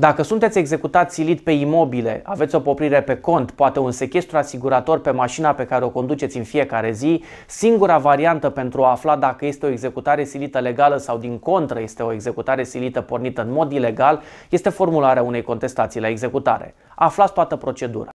Dacă sunteți executat silit pe imobile, aveți o poprire pe cont, poate un sechestru asigurator pe mașina pe care o conduceți în fiecare zi, singura variantă pentru a afla dacă este o executare silită legală sau din contră este o executare silită pornită în mod ilegal, este formularea unei contestații la executare. Aflați toată procedura.